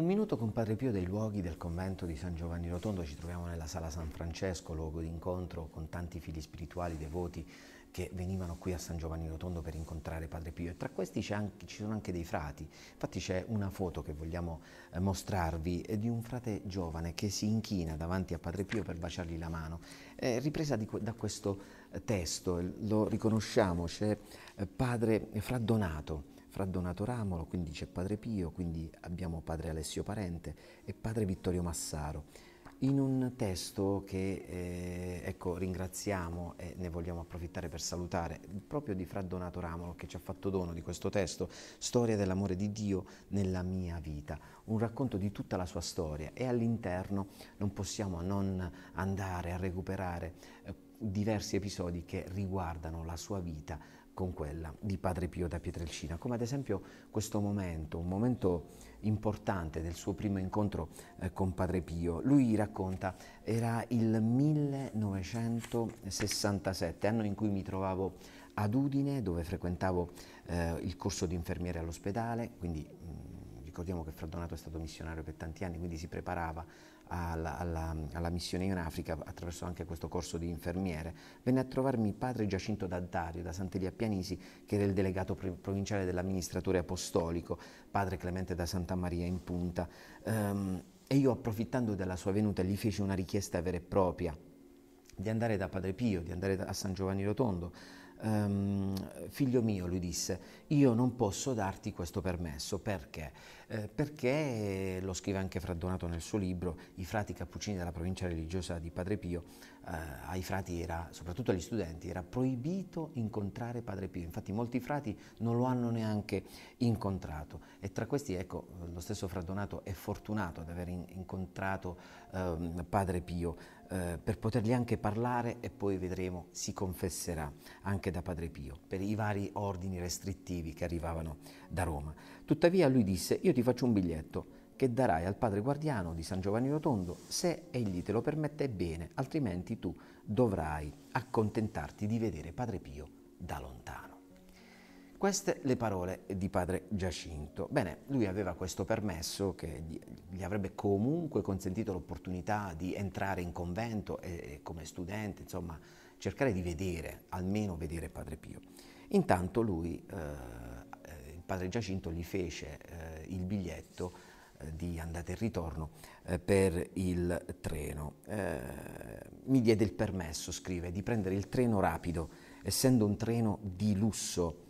Un minuto con Padre Pio dei luoghi del convento di San Giovanni Rotondo, ci troviamo nella sala San Francesco, luogo di incontro con tanti figli spirituali devoti che venivano qui a San Giovanni Rotondo per incontrare Padre Pio e tra questi anche, ci sono anche dei frati, infatti c'è una foto che vogliamo eh, mostrarvi eh, di un frate giovane che si inchina davanti a Padre Pio per baciargli la mano, eh, ripresa que da questo eh, testo, lo riconosciamo, c'è eh, Padre Fra Donato fra Donato Ramolo, quindi c'è Padre Pio, quindi abbiamo Padre Alessio Parente e Padre Vittorio Massaro. In un testo che eh, ecco, ringraziamo e ne vogliamo approfittare per salutare proprio di Fra Donato Ramolo che ci ha fatto dono di questo testo, Storia dell'amore di Dio nella mia vita, un racconto di tutta la sua storia e all'interno non possiamo non andare a recuperare eh, diversi episodi che riguardano la sua vita con quella di Padre Pio da Pietrelcina, come ad esempio questo momento, un momento importante del suo primo incontro eh, con Padre Pio. Lui racconta, era il 1967, anno in cui mi trovavo ad Udine, dove frequentavo eh, il corso di infermiere all'ospedale, quindi ricordiamo che Fraddonato è stato missionario per tanti anni, quindi si preparava alla, alla, alla, missione in Africa attraverso anche questo corso di infermiere, venne a trovarmi padre Giacinto D'Addario da Sant'Elia Pianisi, che era il delegato provinciale dell'amministratore apostolico, padre Clemente da Santa Maria in Punta, um, e io approfittando della sua venuta gli feci una richiesta vera e propria di andare da Padre Pio, di andare da, a San Giovanni Rotondo, ehm, figlio mio, lui disse, io non posso darti questo permesso, perché? Eh, perché, lo scrive anche Fraddonato nel suo libro, i frati cappuccini della provincia religiosa di Padre Pio, eh, ai frati era, soprattutto agli studenti, era proibito incontrare Padre Pio, infatti molti frati non lo hanno neanche incontrato e tra questi ecco lo stesso Fraddonato è fortunato ad aver in incontrato ehm, Padre Pio eh, per potergli anche parlare e poi vedremo si confesserà anche da Padre Pio per i vari ordini restrittivi che arrivavano da Roma. Tuttavia lui disse io ti faccio un biglietto che darai al padre guardiano di San Giovanni Rotondo se egli te lo permette bene, altrimenti tu dovrai accontentarti di vedere Padre Pio da lontano. Queste le parole di padre Giacinto. Bene, lui aveva questo permesso che gli avrebbe comunque consentito l'opportunità di entrare in convento e, come studente, insomma, cercare di vedere, almeno vedere padre Pio. Intanto lui, eh, eh il padre Giacinto gli fece eh, il biglietto eh, di andata e ritorno eh, per il treno. mi diede il permesso, scrive, di prendere il treno rapido, essendo un treno di lusso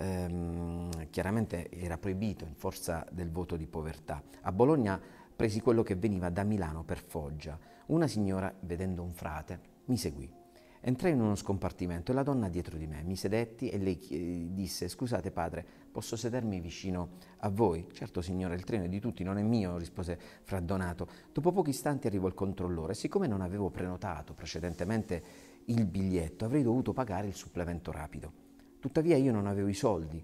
ehm, chiaramente era proibito in forza del voto di povertà. A Bologna presi quello che veniva da Milano per Foggia. Una signora, vedendo un frate, mi seguì. Entrai in uno scompartimento e la donna dietro di me. Mi sedetti e lei disse: Scusate, padre, posso sedermi vicino a voi? Certo, signore, il treno è di tutti, non è mio, rispose Fraddonato. Dopo pochi istanti arrivò il controllore. e Siccome non avevo prenotato precedentemente il biglietto, avrei dovuto pagare il supplemento rapido. Tuttavia io non avevo i soldi,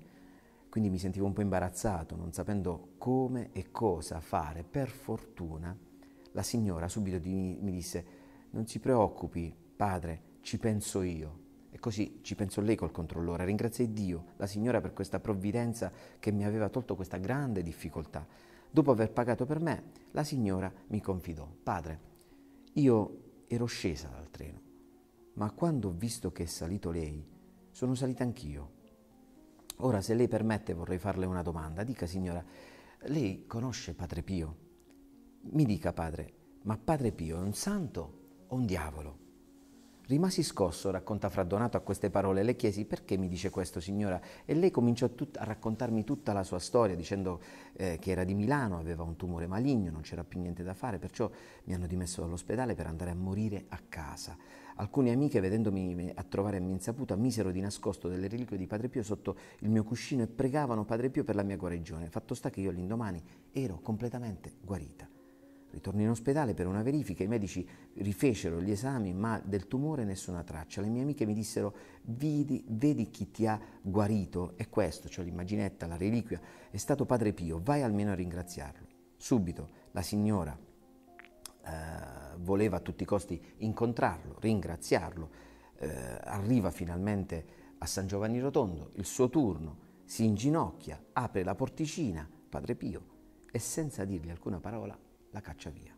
quindi mi sentivo un po' imbarazzato, non sapendo come e cosa fare. Per fortuna la signora subito mi disse, non si preoccupi, padre, ci penso io. E così ci pensò lei col controllore. Ringraziai Dio, la signora, per questa provvidenza che mi aveva tolto questa grande difficoltà. Dopo aver pagato per me, la signora mi confidò, padre, io ero scesa dal treno, ma quando ho visto che è salito lei, sono salita anch'io. Ora, se lei permette, vorrei farle una domanda. Dica, signora, lei conosce Padre Pio? Mi dica, padre, ma Padre Pio è un santo o un diavolo? Rimasi scosso, racconta Fradonato a queste parole, le chiesi perché mi dice questo signora e lei cominciò tut- a raccontarmi tutta la sua storia dicendo eh, che era di Milano, aveva un tumore maligno, non c'era più niente da fare, perciò mi hanno dimesso dall'ospedale per andare a morire a casa. Alcune amiche, vedendomi a trovare a mia insaputa, misero di nascosto delle reliquie di Padre Pio sotto il mio cuscino e pregavano Padre Pio per la mia guarigione. Fatto sta che io l'indomani ero completamente guarita. Ritorno in ospedale per una verifica, i medici rifecero gli esami, ma del tumore nessuna traccia. Le mie amiche mi dissero, vedi, vedi chi ti ha guarito, è questo, cioè l'immaginetta, la reliquia, è stato Padre Pio, vai almeno a ringraziarlo. Subito la signora... Eh, voleva a tutti i costi incontrarlo, ringraziarlo, eh, arriva finalmente a San Giovanni Rotondo, il suo turno, si inginocchia, apre la porticina, Padre Pio, e senza dirgli alcuna parola la caccia via.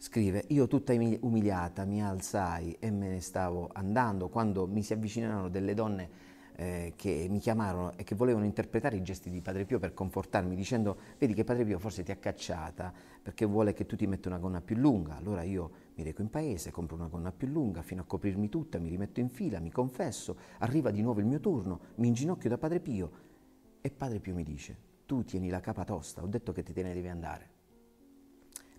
Scrive, io tutta umiliata mi alzai e me ne stavo andando quando mi si avvicinarono delle donne eh, che mi chiamarono e che volevano interpretare i gesti di Padre Pio per confortarmi dicendo vedi che Padre Pio forse ti ha cacciata perché vuole che tu ti metta una gonna più lunga. Allora io mi reco in paese, compro una gonna più lunga fino a coprirmi tutta, mi rimetto in fila, mi confesso, arriva di nuovo il mio turno, mi inginocchio da Padre Pio e Padre Pio mi dice tu tieni la capa tosta, ho detto che te ne devi andare.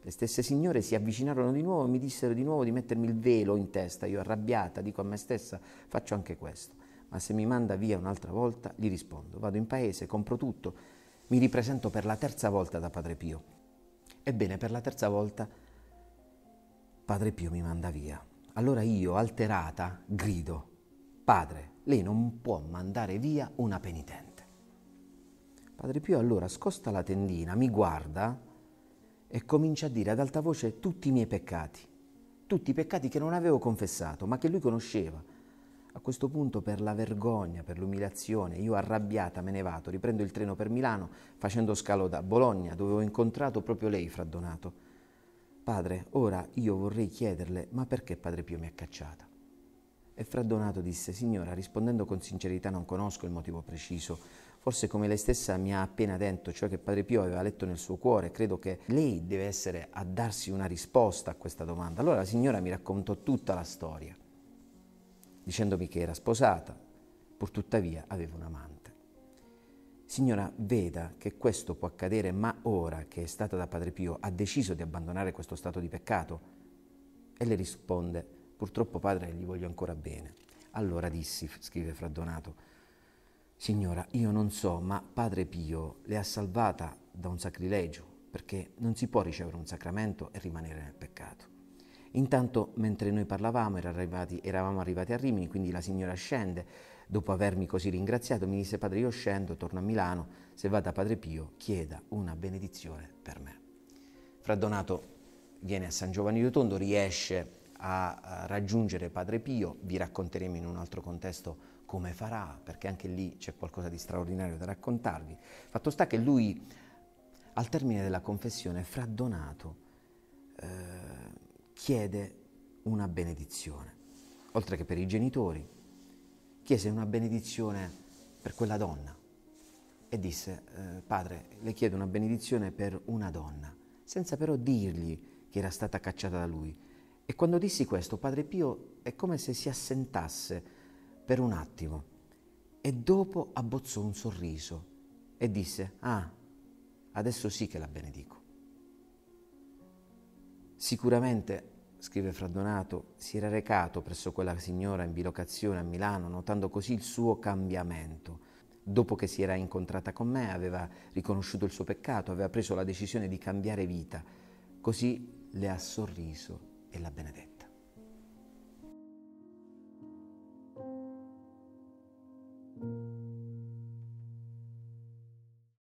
Le stesse signore si avvicinarono di nuovo e mi dissero di nuovo di mettermi il velo in testa. Io arrabbiata dico a me stessa, faccio anche questo ma se mi manda via un'altra volta gli rispondo, vado in paese, compro tutto, mi ripresento per la terza volta da Padre Pio. Ebbene, per la terza volta Padre Pio mi manda via. Allora io, alterata, grido, Padre, lei non può mandare via una penitente. Padre Pio allora scosta la tendina, mi guarda e comincia a dire ad alta voce tutti i miei peccati, tutti i peccati che non avevo confessato, ma che lui conosceva a questo punto, per la vergogna, per l'umiliazione, io arrabbiata me ne vado, riprendo il treno per Milano facendo scalo da Bologna, dove ho incontrato proprio lei, fraddonato. Padre, ora io vorrei chiederle, ma perché Padre Pio mi ha cacciata? E fraddonato disse, signora, rispondendo con sincerità, non conosco il motivo preciso. Forse come lei stessa mi ha appena detto, cioè che Padre Pio aveva letto nel suo cuore, credo che lei deve essere a darsi una risposta a questa domanda. Allora la signora mi raccontò tutta la storia dicendomi che era sposata, pur tuttavia aveva un amante. Signora, veda che questo può accadere, ma ora che è stata da Padre Pio ha deciso di abbandonare questo stato di peccato? E le risponde, purtroppo padre gli voglio ancora bene. Allora dissi, scrive Fraddonato, signora, io non so, ma Padre Pio le ha salvata da un sacrilegio, perché non si può ricevere un sacramento e rimanere nel peccato. Intanto, mentre noi parlavamo, arrivati, eravamo arrivati a Rimini, quindi la signora scende. Dopo avermi così ringraziato, mi disse: Padre, io scendo, torno a Milano. Se vada a Padre Pio, chieda una benedizione per me. Fradonato viene a San Giovanni Rotondo, riesce a raggiungere Padre Pio, vi racconteremo in un altro contesto come farà, perché anche lì c'è qualcosa di straordinario da raccontarvi. Fatto sta che lui, al termine della confessione, Fradonato... eh, chiede una benedizione, oltre che per i genitori, chiese una benedizione per quella donna e disse, eh, padre, le chiedo una benedizione per una donna, senza però dirgli che era stata cacciata da lui. E quando dissi questo, padre Pio è come se si assentasse per un attimo e dopo abbozzò un sorriso e disse, ah, adesso sì che la benedico. Sicuramente, scrive Fraddonato, si era recato presso quella signora in bilocazione a Milano, notando così il suo cambiamento. Dopo che si era incontrata con me, aveva riconosciuto il suo peccato, aveva preso la decisione di cambiare vita. Così le ha sorriso e l'ha benedetta.